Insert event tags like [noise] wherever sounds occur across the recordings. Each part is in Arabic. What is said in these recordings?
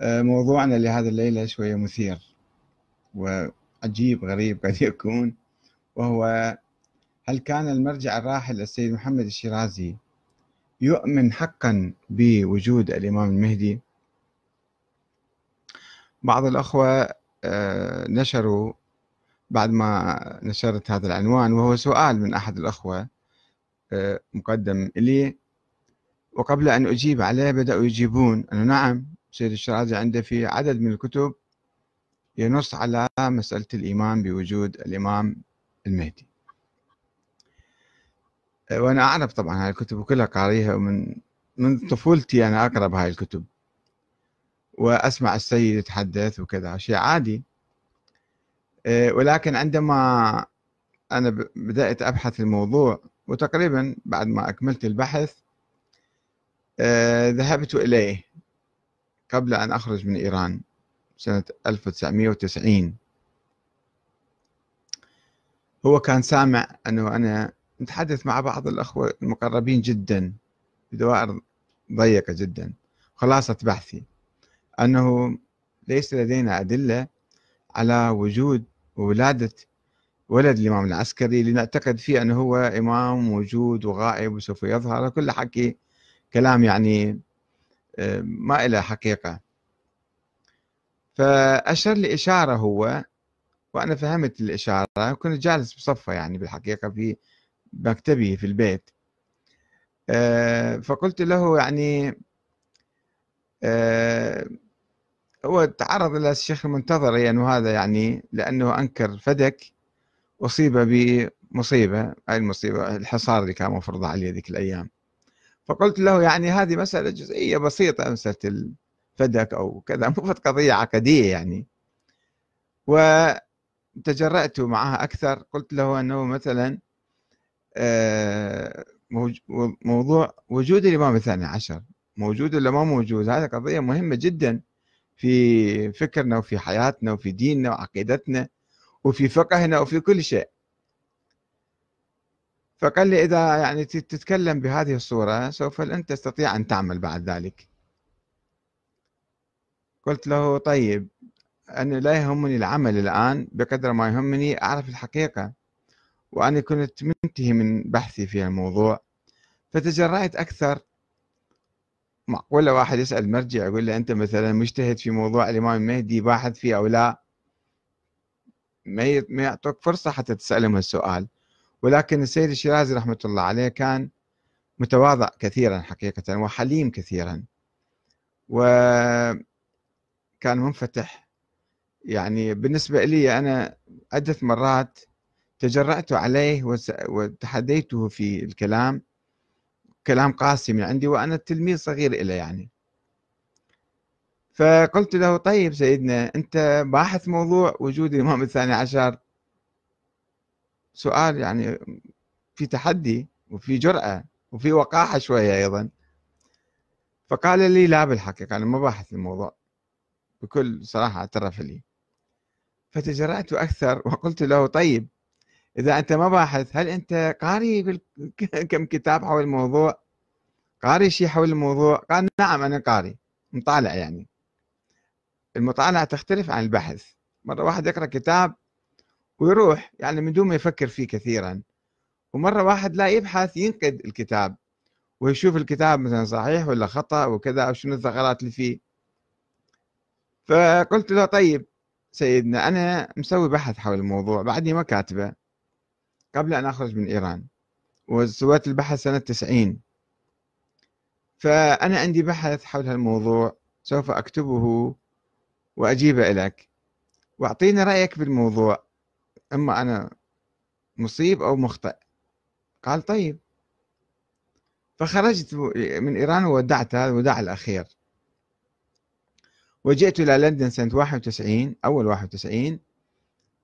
آه، موضوعنا لهذه الليلة شوية مثير وعجيب غريب قد يكون وهو هل كان المرجع الراحل السيد محمد الشيرازي يؤمن حقا بوجود الإمام المهدي بعض الأخوة آه، نشروا بعد ما نشرت هذا العنوان وهو سؤال من أحد الأخوة آه، مقدم لي وقبل أن أجيب عليه بدأوا يجيبون أنه نعم سيد الشرازي عنده في عدد من الكتب ينص على مسألة الإيمان بوجود الإمام المهدي وأنا أعرف طبعا هاي الكتب كلها قاريها ومن من طفولتي أنا أقرأ بهاي الكتب وأسمع السيد يتحدث وكذا شيء عادي آه، ولكن عندما أنا بدأت أبحث الموضوع وتقريبا بعد ما أكملت البحث آه، ذهبت إليه قبل أن أخرج من إيران سنة 1990 هو كان سامع أنه أنا نتحدث مع بعض الأخوة المقربين جدا بدوائر ضيقة جدا خلاصة بحثي أنه ليس لدينا أدلة على وجود ولادة ولد الإمام العسكري اللي نعتقد فيه أنه هو إمام موجود وغائب وسوف يظهر كل حكي كلام يعني ما إلى حقيقة فأشر لي إشارة هو وأنا فهمت الإشارة كنت جالس بصفه يعني بالحقيقة في مكتبي في البيت آه، فقلت له يعني آه، هو تعرض إلى الشيخ المنتظر يعني هذا يعني لأنه أنكر فدك أصيب بمصيبة هاي المصيبة الحصار اللي كان مفروض عليه ذيك الأيام فقلت له يعني هذه مسألة جزئية بسيطة مسألة الفدك أو كذا مو قضية عقدية يعني وتجرأت معها أكثر قلت له أنه مثلا آه، موضوع وجود الإمام الثاني عشر موجود ولا ما موجود هذه قضية مهمة جدا في فكرنا وفي حياتنا وفي ديننا وعقيدتنا وفي فقهنا وفي كل شيء فقال لي إذا يعني تتكلم بهذه الصورة سوف لن تستطيع أن تعمل بعد ذلك قلت له طيب أنا لا يهمني العمل الآن بقدر ما يهمني أعرف الحقيقة وأنا كنت منتهي من بحثي في الموضوع فتجرأت أكثر معقولة واحد يسأل مرجع يقول له أنت مثلا مجتهد في موضوع الإمام المهدي باحث فيه أو لا ما يعطوك فرصة حتى تسألهم السؤال ولكن السيد الشيرازي رحمة الله عليه كان متواضع كثيرا حقيقة وحليم كثيرا وكان منفتح يعني بالنسبة لي أنا عدة مرات تجرأت عليه وتحديته في الكلام كلام قاسي من عندي وأنا تلميذ صغير إله يعني فقلت له طيب سيدنا أنت باحث موضوع وجود الإمام الثاني عشر سؤال يعني في تحدي وفي جرأة وفي وقاحة شوية أيضا فقال لي لا بالحقيقة أنا ما باحث الموضوع بكل صراحة اعترف لي فتجرأت أكثر وقلت له طيب إذا أنت ما باحث هل أنت قاري [laughs] كم كتاب حول الموضوع قاري شيء حول الموضوع قال نعم أنا قاري مطالع يعني المطالعة تختلف عن البحث مرة واحد يقرأ كتاب ويروح يعني من دون ما يفكر فيه كثيرا ومرة واحد لا يبحث ينقد الكتاب ويشوف الكتاب مثلا صحيح ولا خطأ وكذا أو شنو الثغرات اللي فيه فقلت له طيب سيدنا أنا مسوي بحث حول الموضوع بعدني ما كاتبه قبل أن أخرج من إيران وسويت البحث سنة 90 فأنا عندي بحث حول هالموضوع سوف أكتبه وأجيبه لك وأعطيني رأيك بالموضوع إما أنا مصيب أو مخطئ قال طيب فخرجت من إيران وودعت هذا الوداع الأخير وجئت إلى لندن سنة 91 أول 91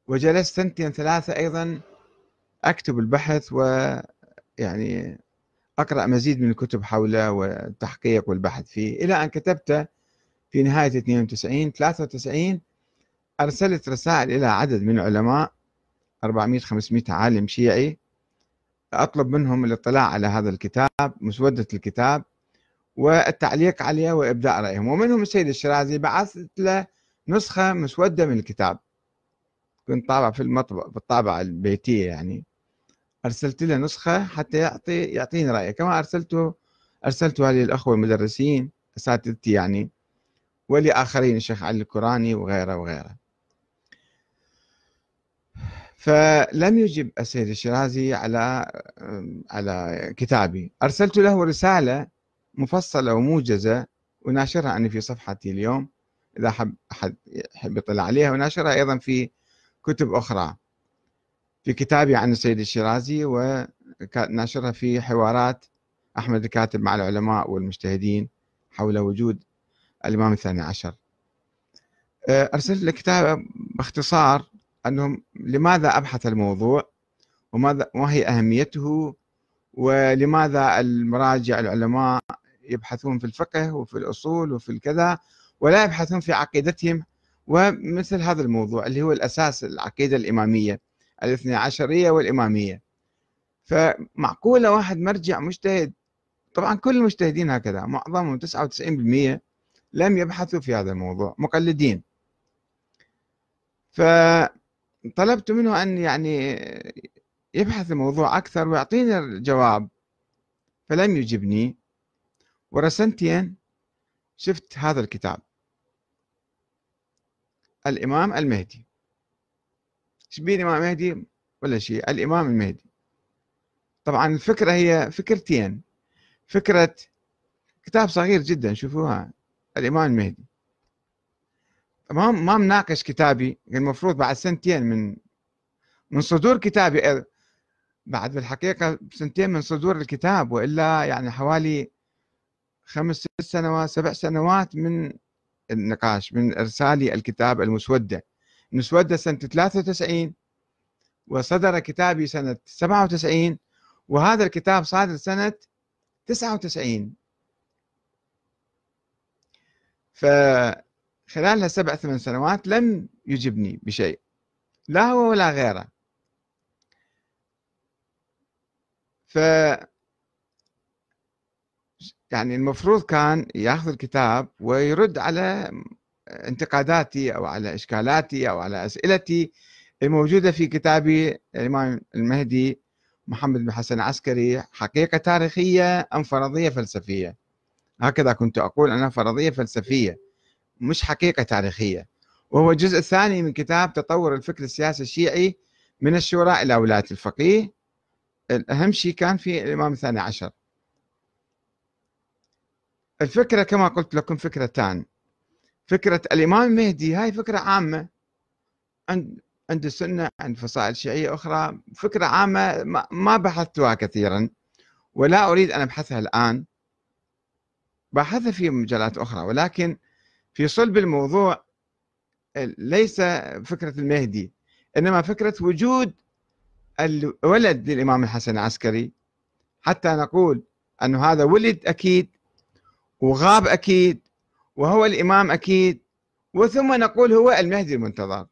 وجلست سنتين ثلاثة أيضا أكتب البحث ويعني أقرأ مزيد من الكتب حوله والتحقيق والبحث فيه إلى أن كتبته في نهاية 92 93 أرسلت رسائل إلى عدد من العلماء 400 500 عالم شيعي اطلب منهم الاطلاع على هذا الكتاب مسوده الكتاب والتعليق عليه وابداء رايهم ومنهم السيد الشرازي بعثت له نسخه مسوده من الكتاب كنت طابع في المطبع بالطابعه البيتيه يعني ارسلت له نسخه حتى يعطي يعطيني رايه كما ارسلته ارسلتها للاخوه المدرسين اساتذتي يعني ولاخرين الشيخ علي الكوراني وغيره وغيره فلم يجب السيد الشيرازي على على كتابي أرسلت له رسالة مفصلة وموجزة وناشرها أنا في صفحتي اليوم إذا حب أحد يحب يطلع عليها وناشرها أيضا في كتب أخرى في كتابي عن السيد الشيرازي وناشرها في حوارات أحمد الكاتب مع العلماء والمجتهدين حول وجود الإمام الثاني عشر أه، أرسلت كتاب باختصار أنهم لماذا أبحث الموضوع وماذا ما هي أهميته ولماذا المراجع العلماء يبحثون في الفقه وفي الأصول وفي الكذا ولا يبحثون في عقيدتهم ومثل هذا الموضوع اللي هو الأساس العقيدة الإمامية الاثنى عشرية والإمامية فمعقولة واحد مرجع مجتهد طبعا كل المجتهدين هكذا معظمهم 99% لم يبحثوا في هذا الموضوع مقلدين ف طلبت منه أن يعني يبحث الموضوع أكثر ويعطيني الجواب فلم يجبني ورسنتين شفت هذا الكتاب الإمام المهدي شبيه الإمام المهدي ولا شيء الإمام المهدي طبعا الفكرة هي فكرتين فكرة كتاب صغير جدا شوفوها الإمام المهدي ما ما مناقش كتابي يعني المفروض بعد سنتين من من صدور كتابي إيه، بعد بالحقيقه سنتين من صدور الكتاب والا يعني حوالي خمس ست سنوات سبع سنوات من النقاش من ارسالي الكتاب المسوده المسوده سنه 93 وصدر كتابي سنه 97 وهذا الكتاب صادر سنه 99 ف خلال سبع ثمان سنوات لم يجبني بشيء لا هو ولا غيره ف يعني المفروض كان ياخذ الكتاب ويرد على انتقاداتي او على اشكالاتي او على اسئلتي الموجوده في كتابي الامام المهدي محمد بن حسن العسكري حقيقه تاريخيه ام فرضيه فلسفيه هكذا كنت اقول انها فرضيه فلسفيه مش حقيقة تاريخية وهو الجزء الثاني من كتاب تطور الفكر السياسي الشيعي من الشورى إلى ولاية الفقيه الأهم شيء كان في الإمام الثاني عشر الفكرة كما قلت لكم فكرتان فكرة الإمام المهدي هاي فكرة عامة عند عند السنة عند فصائل شيعية أخرى فكرة عامة ما بحثتها كثيرا ولا أريد أن أبحثها الآن بحثها في مجالات أخرى ولكن في صلب الموضوع ليس فكرة المهدي إنما فكرة وجود الولد للإمام الحسن العسكري حتى نقول أن هذا ولد أكيد وغاب أكيد وهو الإمام أكيد وثم نقول هو المهدي المنتظر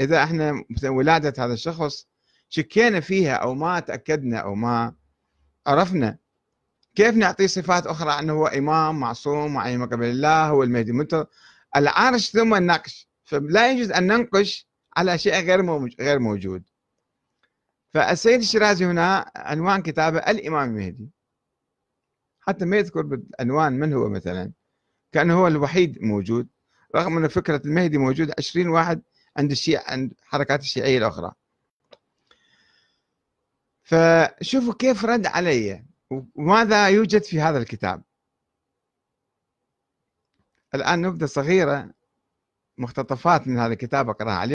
إذا احنا ولادة هذا الشخص شكينا فيها أو ما تأكدنا أو ما عرفنا كيف نعطيه صفات اخرى انه هو امام معصوم معين قبل الله هو المهدي المنتظر العرش ثم النقش فلا يجوز ان ننقش على شيء غير غير موجود فالسيد الشيرازي هنا عنوان كتابه الامام المهدي حتى ما يذكر بالعنوان من هو مثلا كانه هو الوحيد موجود رغم ان فكره المهدي موجود 20 واحد عند الشيعة عند حركات الشيعيه الاخرى فشوفوا كيف رد علي وماذا يوجد في هذا الكتاب الآن نبذة صغيرة مقتطفات من هذا الكتاب أقرأها